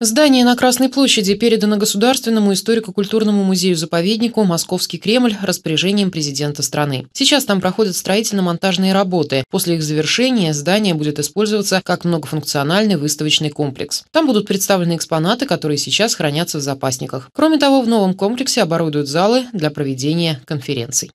Здание на Красной площади передано Государственному историко-культурному музею-заповеднику «Московский Кремль» распоряжением президента страны. Сейчас там проходят строительно-монтажные работы. После их завершения здание будет использоваться как многофункциональный выставочный комплекс. Там будут представлены экспонаты, которые сейчас хранятся в запасниках. Кроме того, в новом комплексе оборудуют залы для проведения конференций.